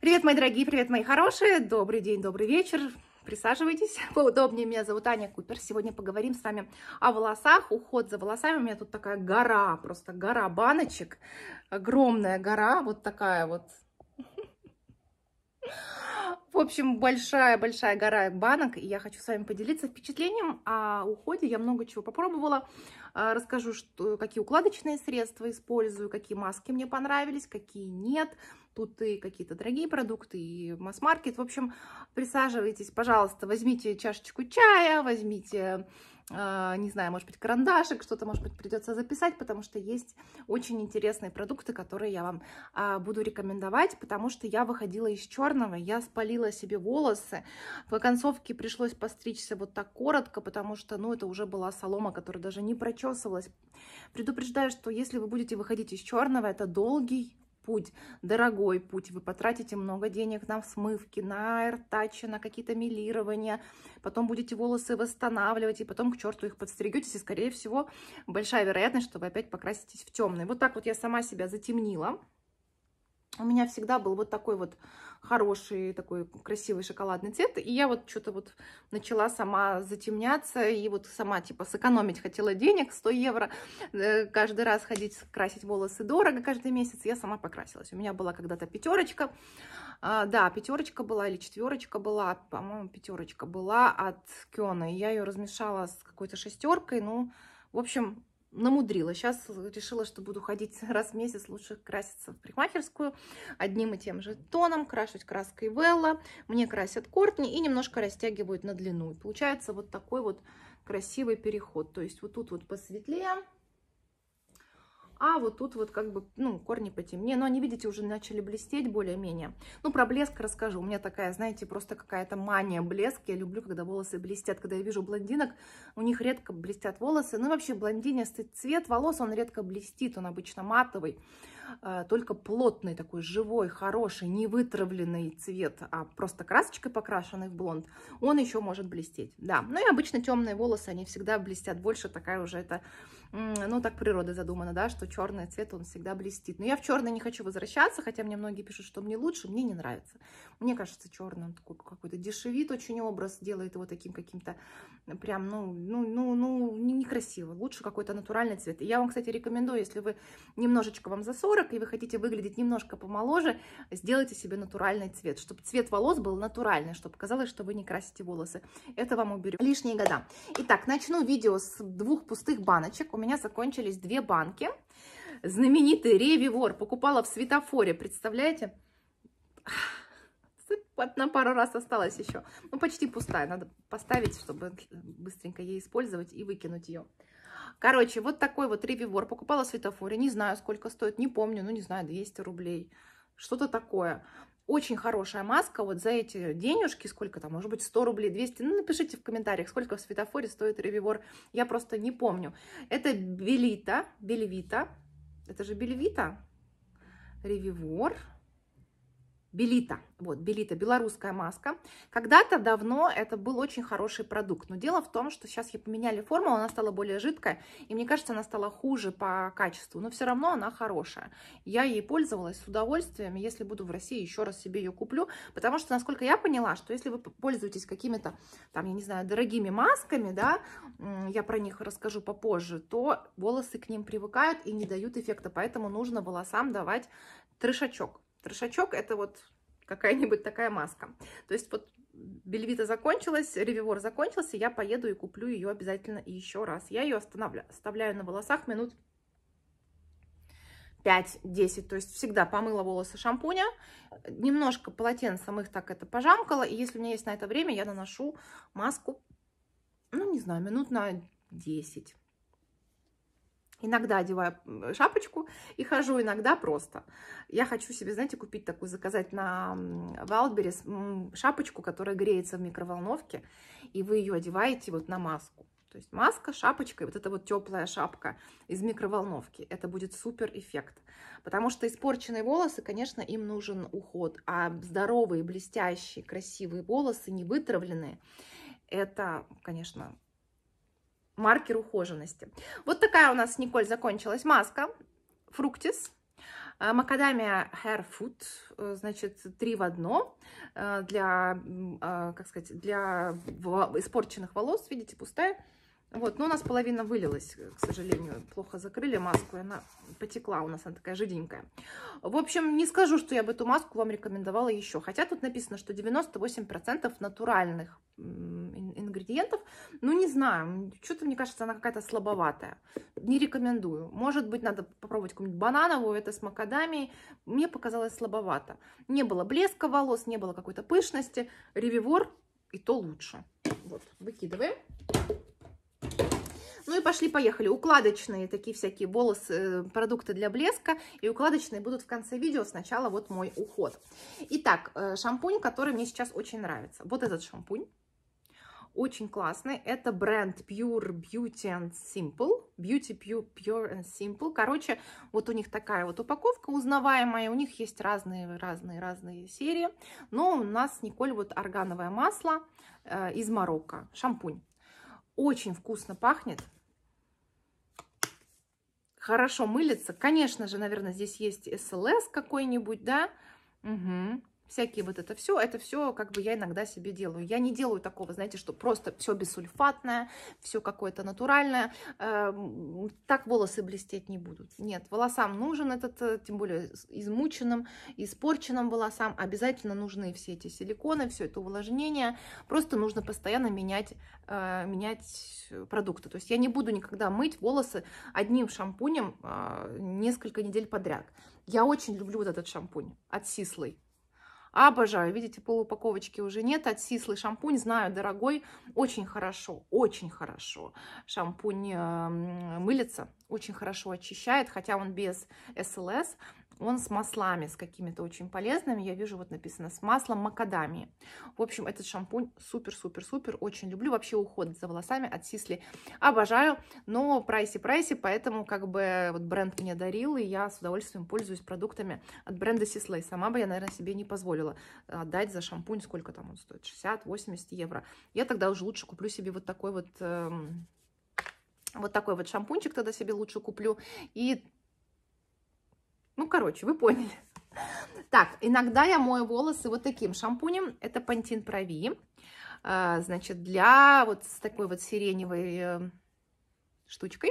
Привет, мои дорогие, привет, мои хорошие. Добрый день, добрый вечер. Присаживайтесь поудобнее. Меня зовут Аня Купер. Сегодня поговорим с вами о волосах, уход за волосами. У меня тут такая гора, просто гора баночек. Огромная гора, вот такая вот. В общем, большая-большая гора банок, и я хочу с вами поделиться впечатлением о уходе. Я много чего попробовала. А, расскажу, что, какие укладочные средства использую, какие маски мне понравились, какие нет. Тут и какие-то дорогие продукты, и масс-маркет. В общем, присаживайтесь, пожалуйста, возьмите чашечку чая, возьмите а, не знаю, может быть, карандашик, что-то, может быть, придется записать, потому что есть очень интересные продукты, которые я вам а, буду рекомендовать, потому что я выходила из черного, я спалила себе волосы, в концовке пришлось постричься вот так коротко, потому что, ну, это уже была солома, которая даже не прочесывалась. Предупреждаю, что если вы будете выходить из черного, это долгий, путь, дорогой путь, вы потратите много денег на смывки, на эртачи, на какие-то милирования, потом будете волосы восстанавливать, и потом к черту их подстригетесь, и, скорее всего, большая вероятность, что вы опять покраситесь в темный. Вот так вот я сама себя затемнила у меня всегда был вот такой вот хороший, такой красивый шоколадный цвет. И я вот что-то вот начала сама затемняться и вот сама типа сэкономить хотела денег, 100 евро. Э, каждый раз ходить красить волосы дорого каждый месяц. Я сама покрасилась. У меня была когда-то пятерочка. А, да, пятерочка была или четверочка была. По-моему, пятерочка была от Кёна. И я ее размешала с какой-то шестеркой. Ну, в общем, намудрила. Сейчас решила, что буду ходить раз в месяц, лучше краситься в парикмахерскую одним и тем же тоном, крашусь краской Велла, мне красят Кортни и немножко растягивают на длину. И получается вот такой вот красивый переход. То есть вот тут вот посветлее, а вот тут вот как бы, ну, корни потемнее. Но они, видите, уже начали блестеть более-менее. Ну, про блеск расскажу. У меня такая, знаете, просто какая-то мания блеск. Я люблю, когда волосы блестят. Когда я вижу блондинок, у них редко блестят волосы. Ну, и вообще, блондинистый цвет волос, он редко блестит. Он обычно матовый, э, только плотный такой, живой, хороший, не вытравленный цвет, а просто красочкой покрашенный в блонд. Он еще может блестеть, да. Ну, и обычно темные волосы, они всегда блестят больше. Такая уже это ну, так природа задумана, да, что черный цвет, он всегда блестит. Но я в черный не хочу возвращаться, хотя мне многие пишут, что мне лучше, мне не нравится. Мне кажется, черный, он такой какой-то дешевит очень образ, делает его таким каким-то прям, ну, ну, ну, ну, некрасиво. Лучше какой-то натуральный цвет. И я вам, кстати, рекомендую, если вы немножечко вам за 40, и вы хотите выглядеть немножко помоложе, сделайте себе натуральный цвет, чтобы цвет волос был натуральный, чтобы казалось, что вы не красите волосы. Это вам уберет лишние года. Итак, начну видео с двух пустых баночек у меня закончились две банки. Знаменитый Ревивор покупала в светофоре, представляете? на пару раз осталось еще. Ну, почти пустая. Надо поставить, чтобы быстренько ей использовать и выкинуть ее. Короче, вот такой вот ревивор. Покупала в светофоре. Не знаю, сколько стоит, не помню. Ну, не знаю, 200 рублей. Что-то такое. Очень хорошая маска вот за эти денежки, сколько там, может быть, 100 рублей, 200, ну, напишите в комментариях, сколько в светофоре стоит ревивор, я просто не помню. Это Белита, Бельвита, это же Бельвита, ревивор, Белита, вот, Белита, белорусская маска. Когда-то давно это был очень хороший продукт, но дело в том, что сейчас ей поменяли формулу, она стала более жидкая, и мне кажется, она стала хуже по качеству, но все равно она хорошая. Я ей пользовалась с удовольствием, если буду в России, еще раз себе ее куплю, потому что, насколько я поняла, что если вы пользуетесь какими-то, там, я не знаю, дорогими масками, да, я про них расскажу попозже, то волосы к ним привыкают и не дают эффекта, поэтому нужно волосам давать трешачок. Трошачок – это вот какая-нибудь такая маска. То есть вот Бельвита закончилась, ревивор закончился, я поеду и куплю ее обязательно еще раз. Я ее оставляю на волосах минут 5-10, то есть всегда помыла волосы шампуня, немножко полотенцем их так это пожамкала, и если у меня есть на это время, я наношу маску, ну, не знаю, минут на 10. Иногда одеваю шапочку и хожу, иногда просто. Я хочу себе, знаете, купить такую, заказать на Wildberries шапочку, которая греется в микроволновке, и вы ее одеваете вот на маску. То есть маска, шапочка и вот эта вот теплая шапка из микроволновки. Это будет супер эффект. Потому что испорченные волосы, конечно, им нужен уход. А здоровые, блестящие, красивые волосы, не вытравленные, это, конечно, маркер ухоженности. Вот такая у нас, Николь, закончилась маска. Фруктис. Э, Макадамия Hair Food, э, значит, три в одно э, для, как сказать, для испорченных волос, видите, пустая. Вот, но у нас половина вылилась, к сожалению, плохо закрыли маску, и она потекла у нас, она такая жиденькая. В общем, не скажу, что я бы эту маску вам рекомендовала еще, хотя тут написано, что 98% натуральных ингредиентов. Ну, не знаю, что-то, мне кажется, она какая-то слабоватая. Не рекомендую. Может быть, надо попробовать какую-нибудь банановую, это с макадамией. Мне показалось слабовато. Не было блеска волос, не было какой-то пышности. Ревивор и то лучше. Вот, выкидываем. Ну и пошли-поехали. Укладочные такие всякие волосы, э, продукты для блеска. И укладочные будут в конце видео. Сначала вот мой уход. Итак, э, шампунь, который мне сейчас очень нравится. Вот этот шампунь очень классный. Это бренд Pure Beauty and Simple. Beauty Pure, Pure and Simple. Короче, вот у них такая вот упаковка узнаваемая. У них есть разные-разные-разные серии. Но у нас, Николь, вот органовое масло э, из Марокко. Шампунь. Очень вкусно пахнет. Хорошо мылится. Конечно же, наверное, здесь есть СЛС какой-нибудь, да? Угу всякие вот это все, это все как бы я иногда себе делаю. Я не делаю такого, знаете, что просто все бессульфатное, все какое-то натуральное, э, так волосы блестеть не будут. Нет, волосам нужен этот, э, тем более измученным, испорченным волосам, обязательно нужны все эти силиконы, все это увлажнение, просто нужно постоянно менять, э, менять продукты. То есть я не буду никогда мыть волосы одним шампунем э, несколько недель подряд. Я очень люблю вот этот шампунь от Сислой Обожаю. Видите, полупаковочки уже нет. От Сислы шампунь, знаю, дорогой. Очень хорошо, очень хорошо. Шампунь э, мылится, очень хорошо очищает, хотя он без СЛС. Он с маслами, с какими-то очень полезными. Я вижу, вот написано, с маслом макадамии. В общем, этот шампунь супер-супер-супер. Очень люблю. Вообще уход за волосами от Сисли обожаю. Но прайси-прайси, поэтому как бы вот бренд мне дарил, и я с удовольствием пользуюсь продуктами от бренда Сислей. Сама бы я, наверное, себе не позволила отдать за шампунь, сколько там он стоит, 60-80 евро. Я тогда уже лучше куплю себе вот такой вот... Эм, вот такой вот шампунчик тогда себе лучше куплю. И ну, короче, вы поняли. Так, иногда я мою волосы вот таким шампунем. Это Pantene Pro V. А, значит, для вот с такой вот сиреневой э, штучкой.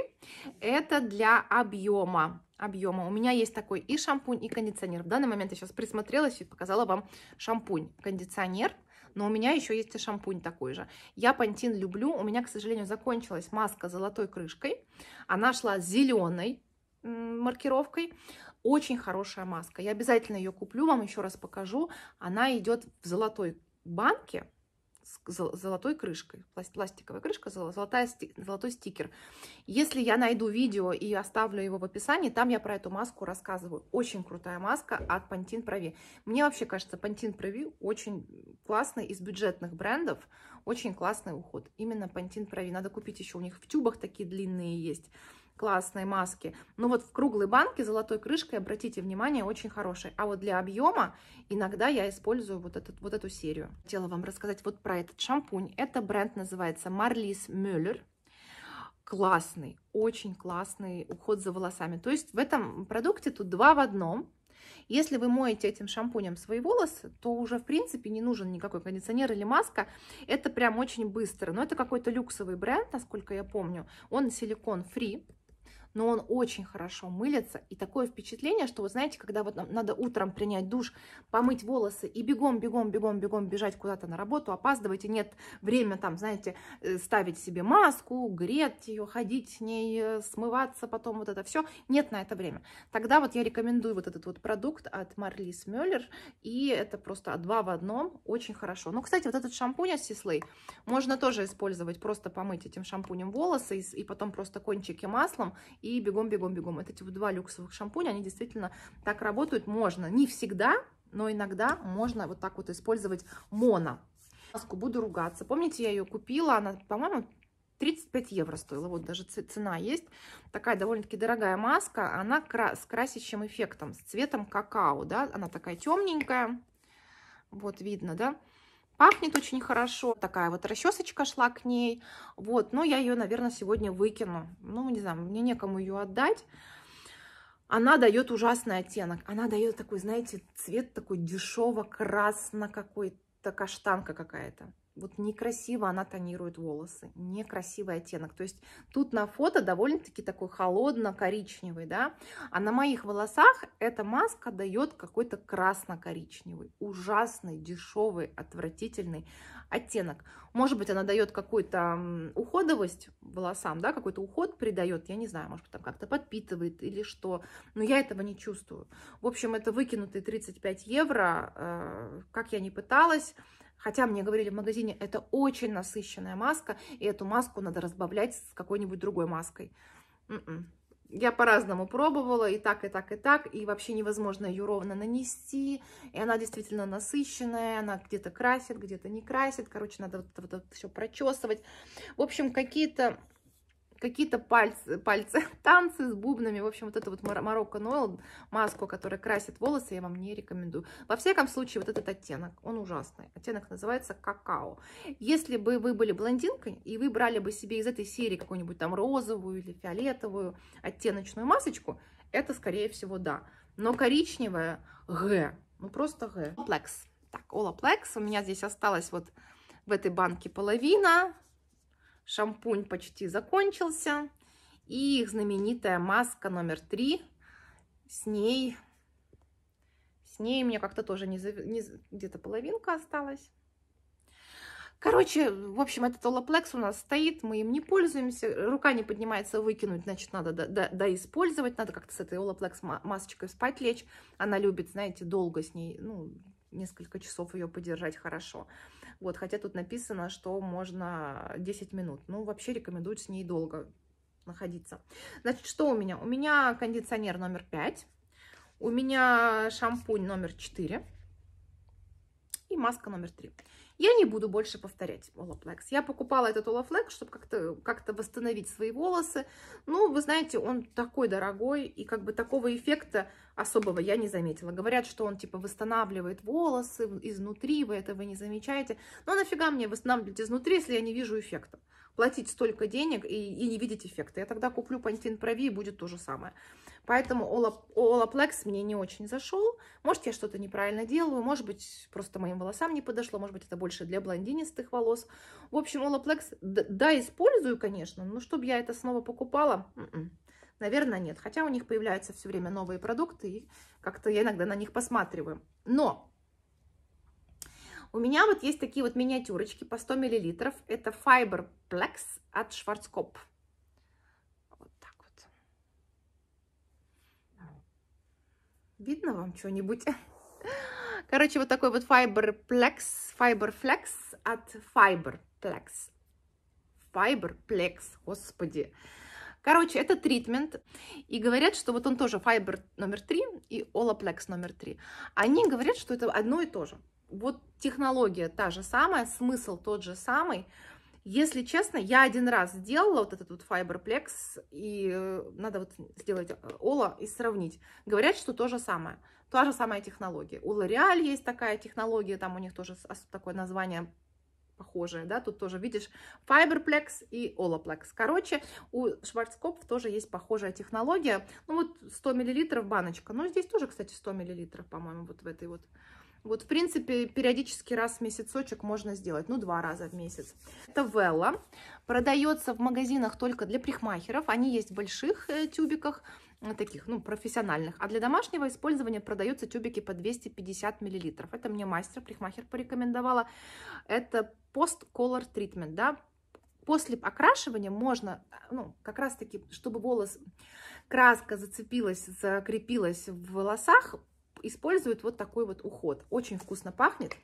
Это для объема. Объема. У меня есть такой и шампунь, и кондиционер. В данный момент я сейчас присмотрелась и показала вам шампунь, кондиционер. Но у меня еще есть и шампунь такой же. Я пантин люблю. У меня, к сожалению, закончилась маска с золотой крышкой. Она шла зеленой маркировкой. Очень хорошая маска. Я обязательно ее куплю, вам еще раз покажу. Она идет в золотой банке с золотой крышкой, пластиковая крышка, золотая, золотой стикер. Если я найду видео и оставлю его в описании, там я про эту маску рассказываю. Очень крутая маска от Pantene Прови. Мне вообще кажется, Pantene Прови очень классный из бюджетных брендов, очень классный уход. Именно Pantene Прови. Надо купить еще у них в тюбах такие длинные есть классной маски. Но вот в круглой банке золотой крышкой, обратите внимание, очень хорошей. А вот для объема иногда я использую вот, этот, вот эту серию. Хотела вам рассказать вот про этот шампунь. Это бренд называется Marlies Müller классный, очень классный уход за волосами. То есть в этом продукте тут два в одном. Если вы моете этим шампунем свои волосы, то уже, в принципе, не нужен никакой кондиционер или маска. Это прям очень быстро. Но это какой-то люксовый бренд, насколько я помню. Он силикон-фри но он очень хорошо мылится. И такое впечатление, что, вы знаете, когда вот нам надо утром принять душ, помыть волосы и бегом, бегом, бегом, бегом бежать куда-то на работу, опаздывать и нет время там, знаете, э, ставить себе маску, греть ее, ходить с ней, э, смываться потом, вот это все. Нет на это время. Тогда вот я рекомендую вот этот вот продукт от Марлис Мюллер, и это просто два в одном, очень хорошо. Ну, кстати, вот этот шампунь от Сислей можно тоже использовать, просто помыть этим шампунем волосы и, и потом просто кончики маслом, и бегом, бегом, бегом. Это типа два люксовых шампуня, они действительно так работают. Можно, не всегда, но иногда можно вот так вот использовать моно. Маску буду ругаться. Помните, я ее купила, она, по-моему, 35 евро стоила, вот даже цена есть. Такая довольно-таки дорогая маска, она с красящим эффектом, с цветом какао, да, она такая темненькая, вот видно, да. Пахнет очень хорошо. Такая вот расчесочка шла к ней. Вот, но я ее, наверное, сегодня выкину. Ну, не знаю, мне некому ее отдать. Она дает ужасный оттенок. Она дает такой, знаете, цвет такой дешево-красно какой-то, каштанка какая-то. Вот некрасиво она тонирует волосы, некрасивый оттенок. То есть тут на фото довольно-таки такой холодно-коричневый, да. А на моих волосах эта маска дает какой-то красно-коричневый, ужасный, дешевый, отвратительный оттенок. Может быть, она дает какую-то уходовость волосам, да, какой-то уход придает, я не знаю, может быть, там как-то подпитывает или что. Но я этого не чувствую. В общем, это выкинутые 35 евро, э, как я не пыталась, Хотя мне говорили в магазине, это очень насыщенная маска, и эту маску надо разбавлять с какой-нибудь другой маской. М-м. Я по-разному пробовала, и так, и так, и так, и вообще невозможно ее ровно нанести, и она действительно насыщенная, она где-то красит, где-то не красит, короче, надо вот это вот, вот все прочесывать. В общем, какие-то какие-то пальцы, пальцы, танцы с бубнами. В общем, вот это вот Марокко Нойл, маску, которая красит волосы, я вам не рекомендую. Во всяком случае, вот этот оттенок, он ужасный. Оттенок называется какао. Если бы вы были блондинкой, и вы брали бы себе из этой серии какую-нибудь там розовую или фиолетовую оттеночную масочку, это, скорее всего, да. Но коричневая Г, ну просто Г. Олаплекс. Так, Олаплекс. У меня здесь осталось вот в этой банке половина. Шампунь почти закончился. И их знаменитая маска номер три. С ней, с ней мне как-то тоже не, не, где-то половинка осталась. Короче, в общем, этот Олаплекс у нас стоит, мы им не пользуемся, рука не поднимается выкинуть, значит, надо до, до, доиспользовать, надо как-то с этой Олаплекс масочкой спать лечь. Она любит, знаете, долго с ней, ну, несколько часов ее подержать Хорошо. Вот, хотя тут написано, что можно 10 минут. Ну, вообще рекомендуют с ней долго находиться. Значит, что у меня? У меня кондиционер номер 5. У меня шампунь номер 4. И маска номер 3. Я не буду больше повторять Олафлекс. Я покупала этот Олафлекс, чтобы как-то как, -то, восстановить свои волосы. Ну, вы знаете, он такой дорогой, и как бы такого эффекта особого я не заметила. Говорят, что он типа восстанавливает волосы изнутри, вы этого не замечаете. Но нафига мне восстанавливать изнутри, если я не вижу эффекта? Платить столько денег и, и не видеть эффекта. Я тогда куплю Pantene Pro и будет то же самое. Поэтому Olaplex мне не очень зашел. Может, я что-то неправильно делаю, может быть, просто моим волосам не подошло, может быть, это больше больше для блондинистых волос. В общем, Olaplex да, использую, конечно, но чтобы я это снова покупала, м-м, наверное, нет. Хотя у них появляются все время новые продукты, и как-то я иногда на них посматриваю. Но у меня вот есть такие вот миниатюрочки по 100 мл. Это Fiber Plex от Schwarzkopf. Вот так вот. Видно вам что-нибудь? Короче, вот такой вот Fiberplex, Fiberflex от Fiberplex. Fiberplex, господи. Короче, это тритмент. И говорят, что вот он тоже Fiber номер 3 и Olaplex номер 3. Они говорят, что это одно и то же. Вот технология та же самая, смысл тот же самый. Если честно, я один раз сделала вот этот вот Fiberplex, и э, надо вот сделать э, Ола и сравнить. Говорят, что то же самое. Та же самая технология. У L'Oreal есть такая технология, там у них тоже такое название похожее, да, тут тоже видишь Fiberplex и Olaplex. Короче, у Шварцкопф тоже есть похожая технология, ну вот 100 миллилитров баночка, ну, здесь тоже, кстати, 100 миллилитров, по-моему, вот в этой вот. Вот, в принципе, периодически раз в месяцочек можно сделать, ну, два раза в месяц. Это Велла, продается в магазинах только для прихмахеров, они есть в больших э, тюбиках, Э, таких, ну, профессиональных. А для домашнего использования продаются тюбики по 250 миллилитров. Это мне мастер, прихмахер порекомендовала. Это пост-колор тритмент, да, после окрашивания можно, ну, как раз-таки, чтобы волос, краска зацепилась, закрепилась в волосах, используют вот такой вот уход. Очень вкусно пахнет.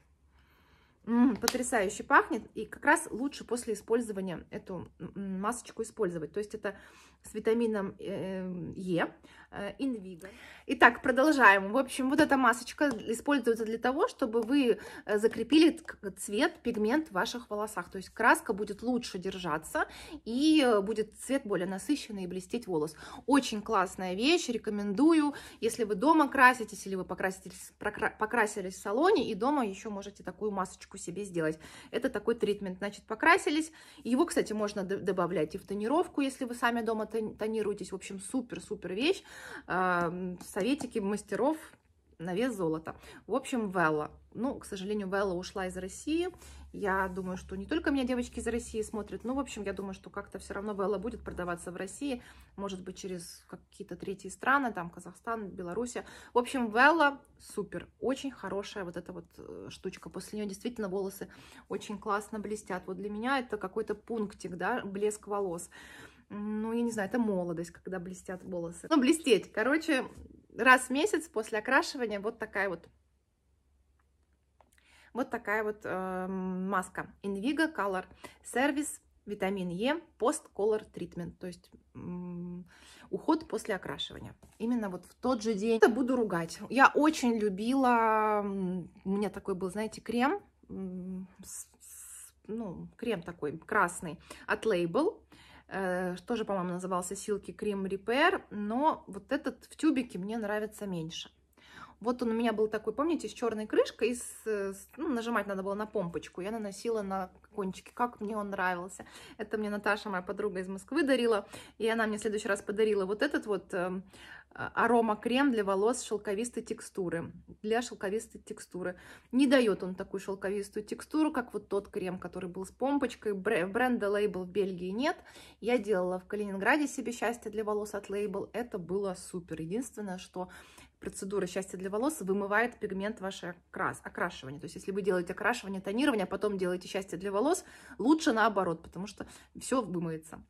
М -м, потрясающе пахнет. И как раз лучше после использования эту масочку использовать. То есть это с витамином э, Е. Э, Инвига. Итак, продолжаем. В общем, вот эта масочка используется для того, чтобы вы э, закрепили цвет, пигмент в ваших волосах. То есть краска будет лучше держаться и э, будет цвет более насыщенный и блестеть волос. Очень классная вещь, рекомендую. Если вы дома краситесь или вы покрасились, покрасились в салоне и дома еще можете такую масочку себе сделать. Это такой тритмент. Значит, покрасились. Его, кстати, можно добавлять и в тонировку, если вы сами дома тонируетесь. В общем, супер-супер вещь. Эм, советики мастеров на вес золота. В общем, Велла. Ну, к сожалению, Велла ушла из России. Я думаю, что не только меня девочки из России смотрят, Ну, в общем, я думаю, что как-то все равно Велла будет продаваться в России, может быть, через какие-то третьи страны, там, Казахстан, Беларусь. В общем, Велла супер, очень хорошая вот эта вот э, штучка. После нее действительно волосы очень классно блестят. Вот для меня это какой-то пунктик, да, блеск волос ну, я не знаю, это молодость, когда блестят волосы. Ну, блестеть. Короче, раз в месяц после окрашивания вот такая вот вот такая вот э, маска Invigo Color Service витамин Е e Post Color Treatment, то есть уход после окрашивания. Именно вот в тот же день. Это буду ругать. Я очень любила, у меня такой был, знаете, крем, ну, крем такой красный от Label. Э, тоже, по-моему, назывался Силки Крем репер, но вот этот в тюбике мне нравится меньше. Вот он у меня был такой, помните, с черной крышкой, и э, с, ну, нажимать надо было на помпочку. Я наносила на кончики, как мне он нравился. Это мне Наташа, моя подруга из Москвы, дарила. И она мне в следующий раз подарила вот этот вот э, арома-крем для волос шелковистой текстуры. Для шелковистой текстуры. Не дает он такую шелковистую текстуру, как вот тот крем, который был с помпочкой. Бренда лейбл в Бельгии нет. Я делала в Калининграде себе счастье для волос от лейбл. Это было супер. Единственное, что процедура счастья для волос» вымывает пигмент ваше окрас, окрашивание. То есть если вы делаете окрашивание, тонирование, а потом делаете «Счастье для волос», лучше наоборот, потому что все вымыется.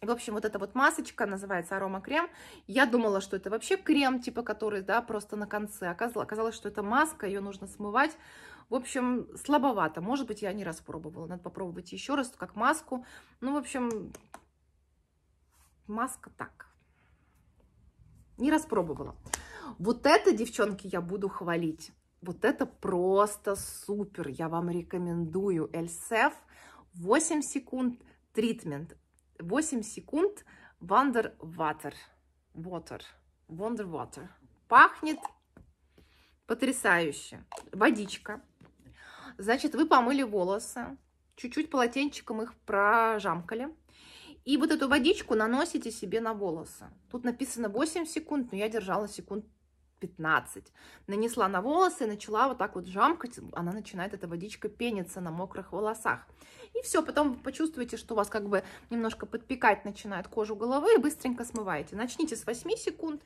В общем, вот эта вот масочка называется аромакрем. Я думала, что это вообще крем, типа который, да, просто на конце. Оказалось, что это маска, ее нужно смывать. В общем, слабовато. Может быть, я не раз пробовала. Надо попробовать еще раз, как маску. Ну, в общем, маска так. Не распробовала. Вот это, девчонки, я буду хвалить. Вот это просто супер. Я вам рекомендую. Эльсеф 8 секунд тритмент. 8 секунд Wonder Water. Water. Wonder Water. Пахнет потрясающе. Водичка. Значит, вы помыли волосы, чуть-чуть полотенчиком их прожамкали. И вот эту водичку наносите себе на волосы. Тут написано 8 секунд, но я держала секунд 15. Нанесла на волосы, и начала вот так вот жамкать, она начинает, эта водичка пениться на мокрых волосах. И все, потом вы почувствуете, что у вас как бы немножко подпекать начинает кожу головы и быстренько смываете. Начните с 8 секунд,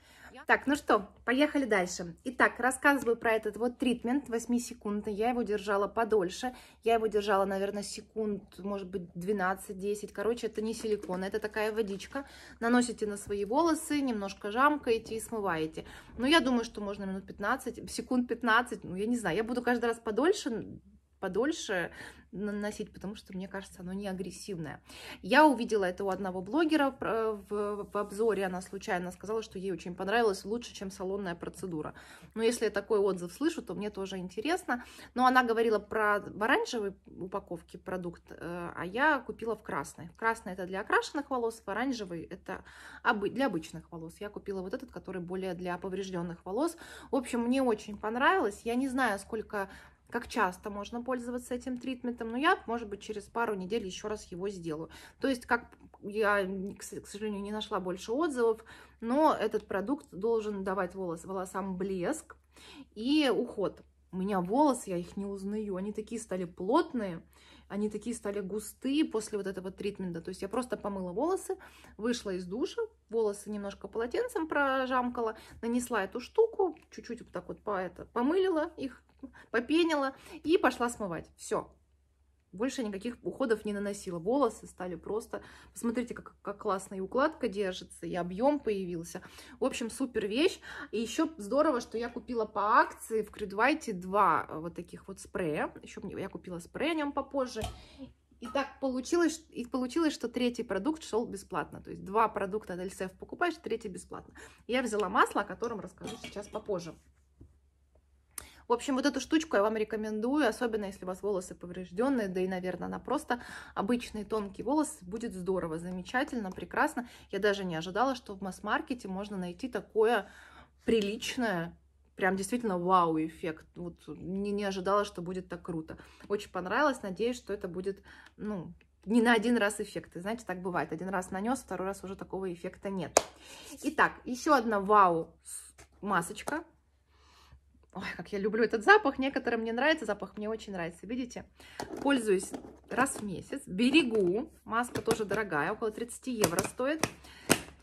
так, ну что, поехали дальше. Итак, рассказываю про этот вот тритмент 8-секундный. Я его держала подольше. Я его держала, наверное, секунд, может быть, 12-10. Короче, это не силикон, это такая водичка. Наносите на свои волосы, немножко жамкаете и смываете. Но ну, я думаю, что можно минут 15, секунд 15. Ну, я не знаю, я буду каждый раз подольше, подольше наносить, потому что, мне кажется, оно не агрессивное. Я увидела это у одного блогера э, в, в обзоре, она случайно сказала, что ей очень понравилось, лучше, чем салонная процедура. Но если я такой отзыв слышу, то мне тоже интересно. Но она говорила про в упаковки продукт, э, а я купила в красной. Красный это для окрашенных волос, в оранжевый это для обычных волос. Я купила вот этот, который более для поврежденных волос. В общем, мне очень понравилось. Я не знаю, сколько как часто можно пользоваться этим тритментом, но я, может быть, через пару недель еще раз его сделаю. То есть, как я, к сожалению, не нашла больше отзывов, но этот продукт должен давать волос, волосам блеск и уход. У меня волосы, я их не узнаю, они такие стали плотные, они такие стали густые после вот этого тритмента. То есть я просто помыла волосы, вышла из душа, волосы немножко полотенцем прожамкала, нанесла эту штуку, чуть-чуть вот так вот по это, помылила их попенила и пошла смывать. Все. Больше никаких уходов не наносила. Волосы стали просто... Посмотрите, как, как классно и укладка держится, и объем появился. В общем, супер вещь. И еще здорово, что я купила по акции в Крюдвайте два э, вот таких вот спрея. Еще я купила спрей о нем попозже. И так получилось, и получилось, что третий продукт шел бесплатно. То есть два продукта от Эльсеф покупаешь, третий бесплатно. Я взяла масло, о котором расскажу сейчас попозже. В общем, вот эту штучку я вам рекомендую, особенно если у вас волосы поврежденные, да и, наверное, она просто обычный тонкий волос будет здорово, замечательно, прекрасно. Я даже не ожидала, что в масс-маркете можно найти такое приличное, прям действительно вау-эффект. Вот не, не ожидала, что будет так круто. Очень понравилось, надеюсь, что это будет, ну, не на один раз эффект. И знаете, так бывает. Один раз нанес, второй раз уже такого эффекта нет. Итак, еще одна вау масочка Ой, как я люблю этот запах. Некоторым не нравится запах, мне очень нравится. Видите, пользуюсь раз в месяц. Берегу. Маска тоже дорогая, около 30 евро стоит.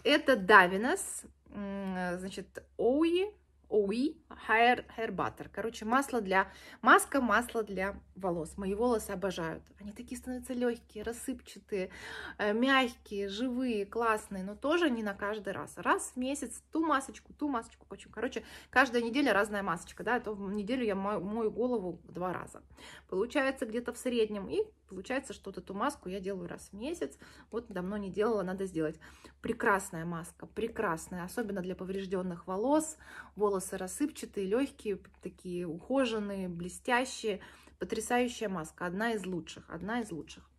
Это Давинас, значит, Оуи Ой, Hair, Hair Butter. Короче, масло для... Маска, масло для волос. Мои волосы обожают. Они такие становятся легкие, рассыпчатые, э, мягкие, живые, классные, но тоже не на каждый раз. Раз в месяц ту масочку, ту масочку. Короче, каждая неделя разная масочка, да, а то в неделю я мою голову два раза. Получается где-то в среднем. И Получается, что вот эту маску я делаю раз в месяц. Вот давно не делала, надо сделать. Прекрасная маска, прекрасная, особенно для поврежденных волос. Волосы рассыпчатые, легкие, такие ухоженные, блестящие. Потрясающая маска, одна из лучших, одна из лучших.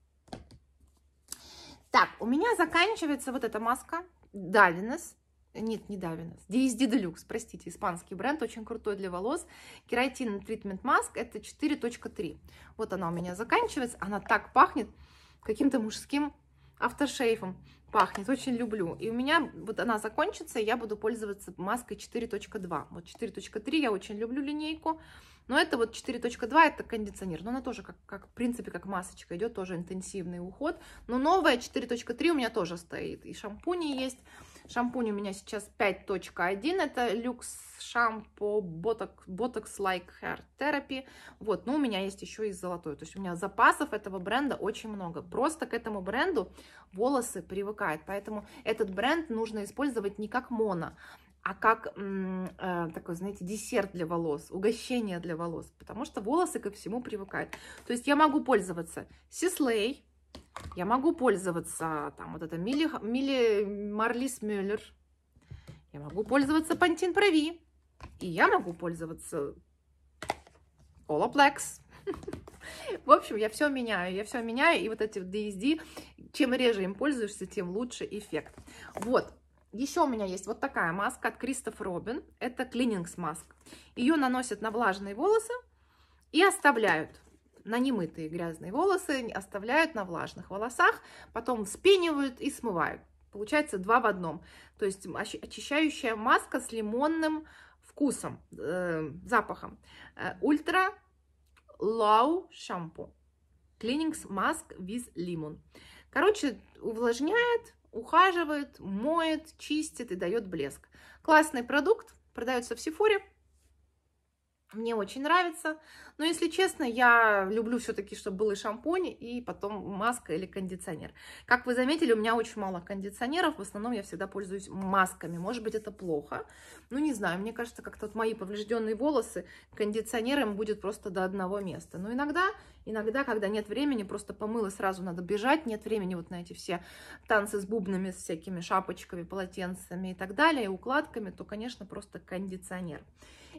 Так, у меня заканчивается вот эта маска Давинес нет, не Давинес, DSD Deluxe, простите, испанский бренд, очень крутой для волос. Кератин Treatment маск, это 4.3. Вот она у меня заканчивается, она так пахнет каким-то мужским автошейфом пахнет, очень люблю. И у меня вот она закончится, я буду пользоваться маской 4.2. Вот 4.3 я очень люблю линейку, но это вот 4.2 это кондиционер, но она тоже как, как в принципе как масочка идет, тоже интенсивный уход. Но новая 4.3 у меня тоже стоит, и шампуни есть, Шампунь у меня сейчас 5.1, это люкс шампо Botox Like Hair Therapy. Вот, но у меня есть еще и золотой. То есть у меня запасов этого бренда очень много. Просто к этому бренду волосы привыкают. Поэтому этот бренд нужно использовать не как моно, а как э, такой, знаете, десерт для волос, угощение для волос, потому что волосы ко всему привыкают. То есть я могу пользоваться Сислей, я могу пользоваться, там, вот это Милли, Милли Марлис Мюллер. Я могу пользоваться Пантин Прави. И я могу пользоваться Олоплекс. В общем, я все меняю, я все меняю, и вот эти DSD, чем реже им пользуешься, тем лучше эффект. Вот, еще у меня есть вот такая маска от Кристоф Робин, это клинингс маска. Ее наносят на влажные волосы и оставляют на немытые грязные волосы, оставляют на влажных волосах, потом вспенивают и смывают. Получается два в одном. То есть очищающая маска с лимонным вкусом, эм, э, запахом. Ультра Лау шампу. клинингс маск виз лимон. Короче, увлажняет, ухаживает, моет, чистит и дает блеск. Классный продукт, продается в Сифоре, мне очень нравится. Но, если честно, я люблю все-таки, чтобы был и шампунь, и потом маска или кондиционер. Как вы заметили, у меня очень мало кондиционеров. В основном я всегда пользуюсь масками. Может быть, это плохо. Ну, не знаю. Мне кажется, как-то вот мои поврежденные волосы кондиционером будет просто до одного места. Но иногда, иногда, когда нет времени, просто помыла, сразу надо бежать. Нет времени вот на эти все танцы с бубнами, с всякими шапочками, полотенцами и так далее, и укладками, то, конечно, просто кондиционер.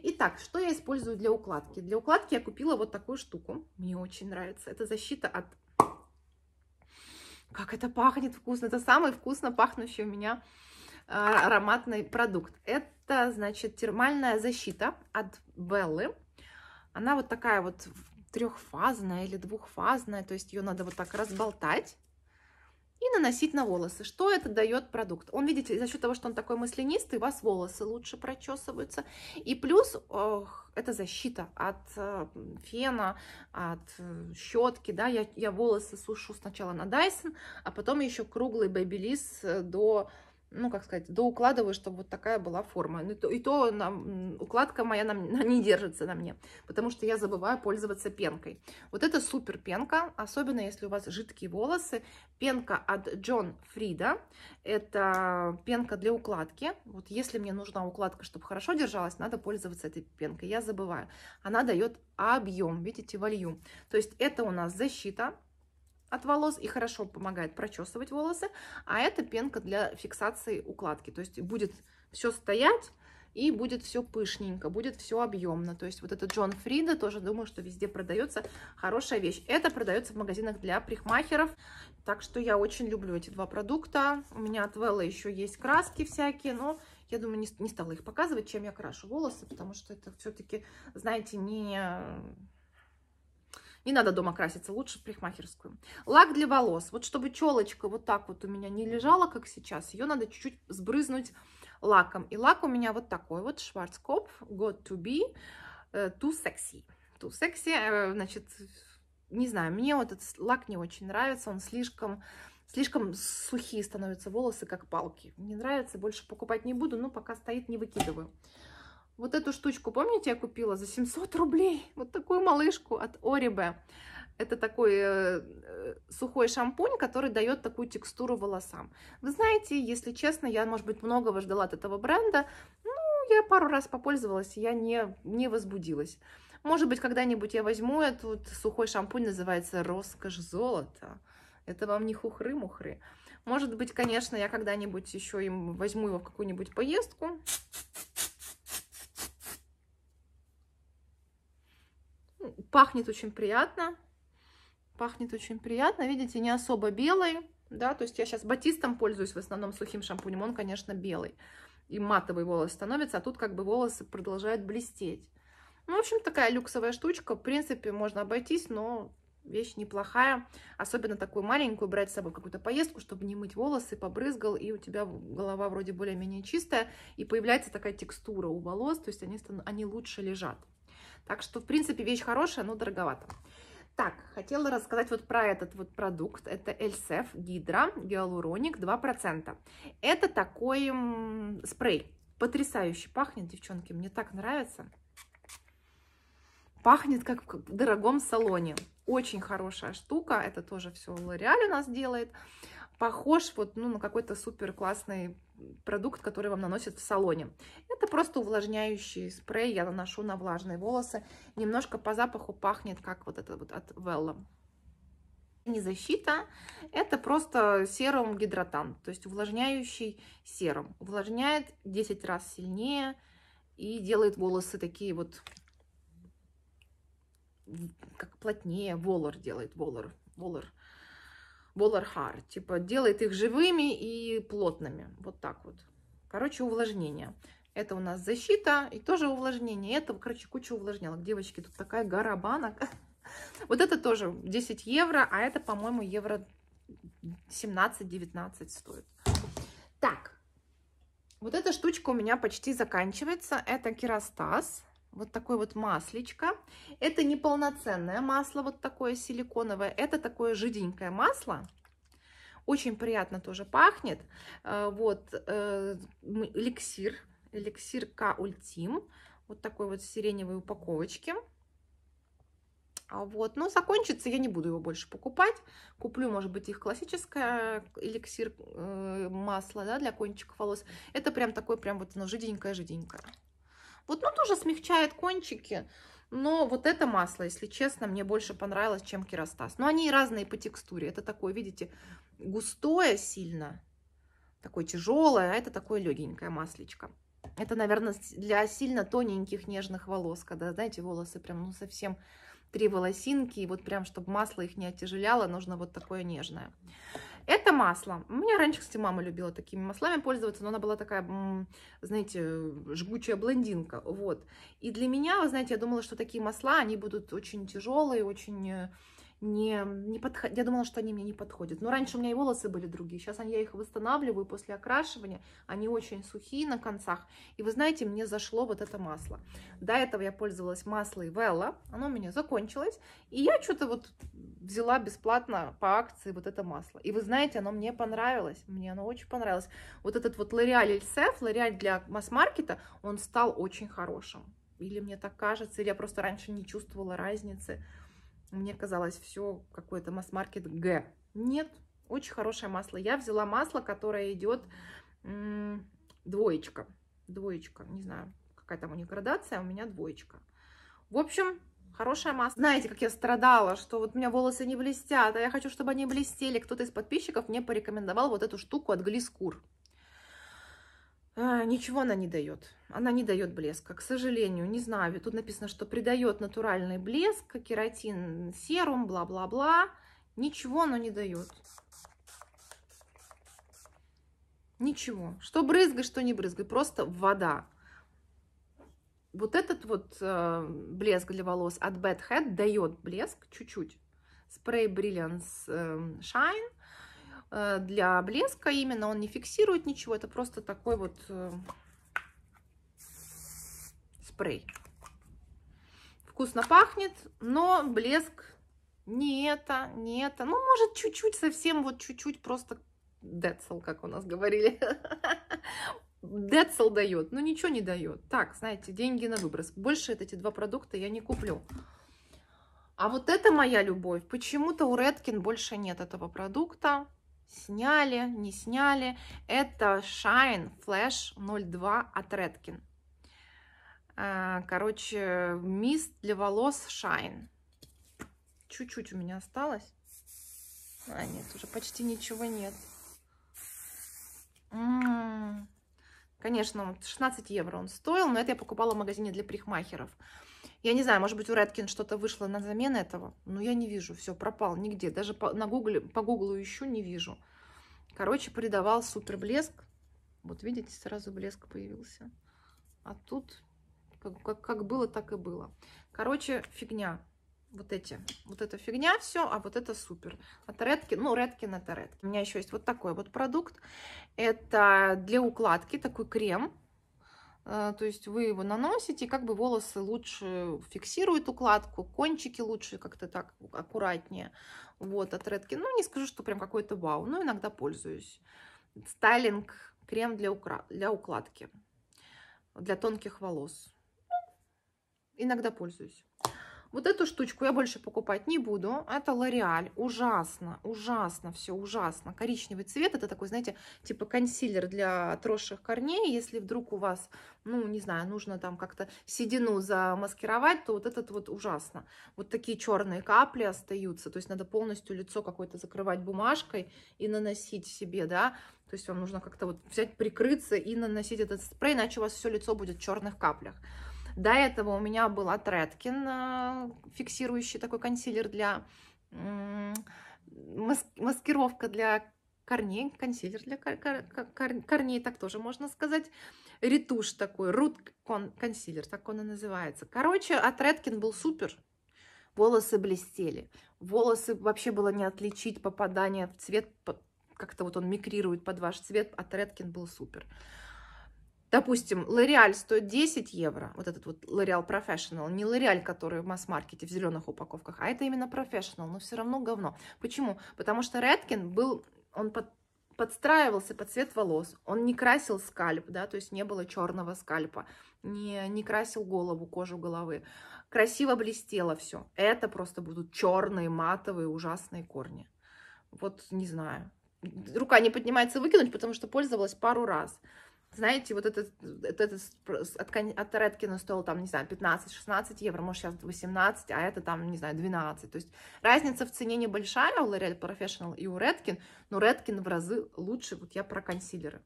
Итак, что я использую для укладки? Для укладки я купила вот такую штуку. Мне очень нравится. Это защита от... Как это пахнет вкусно. Это самый вкусно пахнущий у меня а, ароматный продукт. Это, значит, термальная защита от Беллы. Она вот такая вот трехфазная или двухфазная, то есть ее надо вот так разболтать и наносить на волосы. Что это дает продукт? Он, видите, за счет того, что он такой маслянистый, у вас волосы лучше прочесываются. И плюс ох, это защита от э, фена, от э, щетки. Да? Я, я волосы сушу сначала на Dyson, а потом еще круглый Babyliss э, до ну, как сказать, доукладываю, чтобы вот такая была форма. Ну, и то, и то на, укладка моя на, на, не держится на мне, потому что я забываю пользоваться пенкой. Вот это супер пенка, особенно если у вас жидкие волосы. Пенка от Джон Фрида. Это пенка для укладки. Вот если мне нужна укладка, чтобы хорошо держалась, надо пользоваться этой пенкой. Я забываю. Она дает объем, видите, волью. То есть это у нас защита от волос и хорошо помогает прочесывать волосы. А это пенка для фиксации укладки. То есть будет все стоять и будет все пышненько, будет все объемно. То есть вот этот Джон Фрида, тоже думаю, что везде продается хорошая вещь. Это продается в магазинах для прихмахеров. Так что я очень люблю эти два продукта. У меня от Велла еще есть краски всякие, но я думаю, не, не стала их показывать, чем я крашу волосы, потому что это все-таки, знаете, не не надо дома краситься, лучше в парикмахерскую. Лак для волос. Вот чтобы челочка вот так вот у меня не лежала, как сейчас, ее надо чуть-чуть сбрызнуть лаком. И лак у меня вот такой вот, Schwarzkopf, Got to be, э, Too Sexy. Too Sexy, э, значит, не знаю, мне вот этот лак не очень нравится, он слишком... Слишком сухие становятся волосы, как палки. Не нравится, больше покупать не буду, но пока стоит, не выкидываю. Вот эту штучку, помните, я купила за 700 рублей? Вот такую малышку от Орибе. Это такой э, э, сухой шампунь, который дает такую текстуру волосам. Вы знаете, если честно, я, может быть, многого ждала от этого бренда. Ну, я пару раз попользовалась, я не, не возбудилась. Может быть, когда-нибудь я возьму этот сухой шампунь, называется «Роскошь золота». Это вам не хухры-мухры. Может быть, конечно, я когда-нибудь еще им возьму его в какую-нибудь поездку. Пахнет очень приятно. Пахнет очень приятно. Видите, не особо белый. Да, то есть я сейчас батистом пользуюсь в основном сухим шампунем. Он, конечно, белый. И матовый волос становится, а тут как бы волосы продолжают блестеть. Ну, в общем, такая люксовая штучка. В принципе, можно обойтись, но вещь неплохая. Особенно такую маленькую брать с собой какую-то поездку, чтобы не мыть волосы, побрызгал, и у тебя голова вроде более-менее чистая, и появляется такая текстура у волос, то есть они, они лучше лежат. Так что, в принципе, вещь хорошая, но дороговато. Так, хотела рассказать вот про этот вот продукт. Это Эльсеф Гидра Гиалуроник 2%. Это такой спрей. Потрясающе пахнет, девчонки. Мне так нравится. Пахнет как в дорогом салоне. Очень хорошая штука. Это тоже все Лореаль у нас делает похож вот, ну, на какой-то супер классный продукт, который вам наносят в салоне. Это просто увлажняющий спрей, я наношу на влажные волосы. Немножко по запаху пахнет, как вот это вот от Велла. Не защита, это просто серум гидратант, то есть увлажняющий серум. Увлажняет 10 раз сильнее и делает волосы такие вот, как плотнее, волор делает, волор, волор Болархар. Типа делает их живыми и плотными. Вот так вот. Короче, увлажнение. Это у нас защита и тоже увлажнение. Это, короче, куча увлажнялок. Девочки, тут такая гора банок. Вот это тоже 10 евро, а это, по-моему, евро 17-19 стоит. Так, вот эта штучка у меня почти заканчивается. Это керастаз вот такое вот маслечко. Это неполноценное масло, вот такое силиконовое. Это такое жиденькое масло. Очень приятно тоже пахнет. Э, вот э, эликсир, эликсир К Ультим. Вот такой вот сиреневой упаковочке. А вот, но ну, закончится, я не буду его больше покупать. Куплю, может быть, их классическое эликсир э, масло да, для кончиков волос. Это прям такое, прям вот оно жиденькое-жиденькое. Вот, ну, тоже смягчает кончики. Но вот это масло, если честно, мне больше понравилось, чем керастас. Но ну, они разные по текстуре. Это такое, видите, густое сильно, такое тяжелое, а это такое легенькое маслечко. Это, наверное, для сильно тоненьких нежных волос, когда, знаете, волосы прям ну совсем три волосинки, и вот прям, чтобы масло их не оттяжеляло, нужно вот такое нежное. Это масло. У меня раньше, кстати, мама любила такими маслами пользоваться, но она была такая, знаете, жгучая блондинка. Вот. И для меня, вы знаете, я думала, что такие масла, они будут очень тяжелые, очень э, не, не подходят. Я думала, что они мне не подходят. Но раньше у меня и волосы были другие. Сейчас я их восстанавливаю после окрашивания. Они очень сухие на концах. И вы знаете, мне зашло вот это масло. До этого я пользовалась маслом Велла. Оно у меня закончилось. И я что-то вот взяла бесплатно по акции вот это масло. И вы знаете, оно мне понравилось. Мне оно очень понравилось. Вот этот вот L'Oreal Эльсеф, L'Oreal для масс-маркета, он стал очень хорошим. Или мне так кажется, или я просто раньше не чувствовала разницы. Мне казалось, все какой-то масс-маркет Г. Нет, очень хорошее масло. Я взяла масло, которое идет двоечка. Двоечка, не знаю, какая там у них градация, а у меня двоечка. В общем, хорошее масло. Знаете, как я страдала, что вот у меня волосы не блестят, а я хочу, чтобы они блестели. Кто-то из подписчиков мне порекомендовал вот эту штуку от Глискур. А, ничего она не дает. Она не дает блеска, к сожалению. Не знаю, тут написано, что придает натуральный блеск, кератин, серум, бла-бла-бла. Ничего оно не дает. Ничего. Что брызгай, что не брызгай. Просто вода. Вот этот вот э, блеск для волос от Bad Head дает блеск чуть-чуть. Спрей Brilliance э, Shine Э, для блеска именно, он не фиксирует ничего, это просто такой вот э, спрей. Вкусно пахнет, но блеск не это, не это. Ну, может, чуть-чуть, совсем вот чуть-чуть, просто децл, как у нас говорили. Децл дает, но ничего не дает. Так, знаете, деньги на выброс. Больше эти два продукта я не куплю. А вот это моя любовь. Почему-то у Redken больше нет этого продукта. Сняли, не сняли. Это Shine Flash 02 от Redkin. А, короче, мист для волос Shine. Чуть-чуть у меня осталось. А, нет, уже почти ничего нет. М-м. Конечно, 16 евро он стоил, но это я покупала в магазине для парикмахеров. Я не знаю, может быть, у Редкин что-то вышло на замену этого, но я не вижу, все, пропал нигде. Даже по, на гугле, по гуглу ищу, не вижу. Короче, придавал супер блеск. Вот видите, сразу блеск появился. А тут как, как, как было, так и было. Короче, фигня. Вот эти. Вот эта фигня все, а вот это супер. От Редкин, ну, Редкин это Редкин. У меня еще есть вот такой вот продукт. Это для укладки такой крем а, то есть вы его наносите, как бы волосы лучше фиксируют укладку, кончики лучше как-то так аккуратнее. Вот, от Редки. Ну, не скажу, что прям какой-то вау, но иногда пользуюсь. Стайлинг, крем для, укра... для укладки, для тонких волос. Иногда пользуюсь. Вот эту штучку я больше покупать не буду. Это Лореаль. Ужасно, ужасно, все ужасно. Коричневый цвет. Это такой, знаете, типа консилер для отросших корней. Если вдруг у вас, ну, не знаю, нужно там как-то седину замаскировать, то вот этот вот ужасно. Вот такие черные капли остаются. То есть надо полностью лицо какое-то закрывать бумажкой и наносить себе, да. То есть вам нужно как-то вот взять, прикрыться и наносить этот спрей, иначе у вас все лицо будет в черных каплях. До этого у меня был от Redken э, фиксирующий такой консилер для маскировка для корней, консилер для корней, так тоже можно сказать, ретушь такой, рут кон консилер, так он и называется. Короче, от Redken был супер, волосы блестели, волосы вообще было не отличить попадание в цвет, как-то вот он микрирует под ваш цвет, от Redken был супер. Допустим, L'Oreal стоит 10 евро, вот этот вот L'Oreal Professional, не L'Oreal, который в масс-маркете в зеленых упаковках, а это именно Professional, но все равно говно. Почему? Потому что Редкин был, он под, подстраивался под цвет волос, он не красил скальп, да, то есть не было черного скальпа, не, не красил голову, кожу головы. Красиво блестело все. Это просто будут черные, матовые, ужасные корни. Вот не знаю. Рука не поднимается выкинуть, потому что пользовалась пару раз знаете, вот этот, этот от, от Редкина стоил там, не знаю, 15-16 евро, может сейчас 18, а это там, не знаю, 12. То есть разница в цене небольшая у L'Oreal Professional и у Redken, но Redken в разы лучше, вот я про консилеры.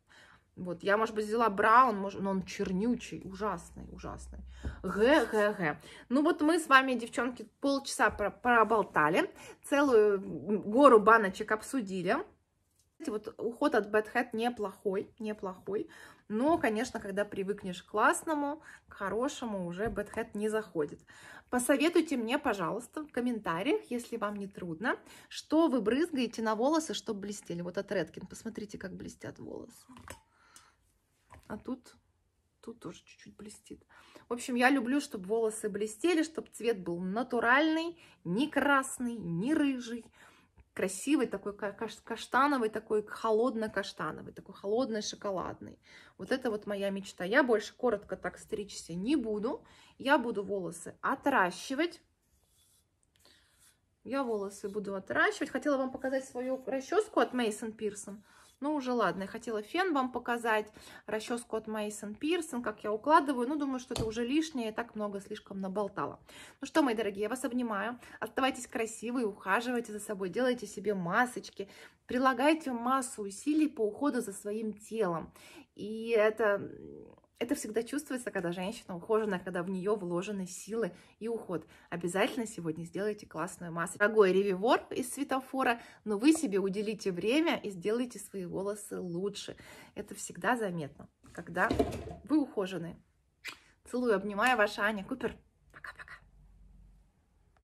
Вот, я, может быть, взяла браун, может, но он чернючий, ужасный, ужасный. Г, г, г. Ну вот мы с вами, девчонки, полчаса про проболтали, целую гору баночек обсудили. Вот уход от Bad Head неплохой, неплохой. Но, конечно, когда привыкнешь к классному, к хорошему, уже Bad не заходит. Посоветуйте мне, пожалуйста, в комментариях, если вам не трудно, что вы брызгаете на волосы, чтобы блестели. Вот от Редкин. посмотрите, как блестят волосы. А тут, тут тоже чуть-чуть блестит. В общем, я люблю, чтобы волосы блестели, чтобы цвет был натуральный, не красный, не рыжий красивый, такой каштановый, такой холодно-каштановый, такой холодный шоколадный Вот это вот моя мечта. Я больше коротко так стричься не буду. Я буду волосы отращивать. Я волосы буду отращивать. Хотела вам показать свою расческу от Мейсон Пирсон. Ну, уже ладно, я хотела фен вам показать, расческу от Мейсон Пирсон, как я укладываю. Ну, думаю, что это уже лишнее, я так много слишком наболтала. Ну что, мои дорогие, я вас обнимаю. Оставайтесь красивые, ухаживайте за собой, делайте себе масочки, прилагайте массу усилий по уходу за своим телом. И это это всегда чувствуется, когда женщина ухожена, когда в нее вложены силы и уход. Обязательно сегодня сделайте классную массу. Дорогой ревивор из светофора, но вы себе уделите время и сделайте свои волосы лучше. Это всегда заметно, когда вы ухожены. Целую, обнимаю, ваша Аня Купер. Пока-пока.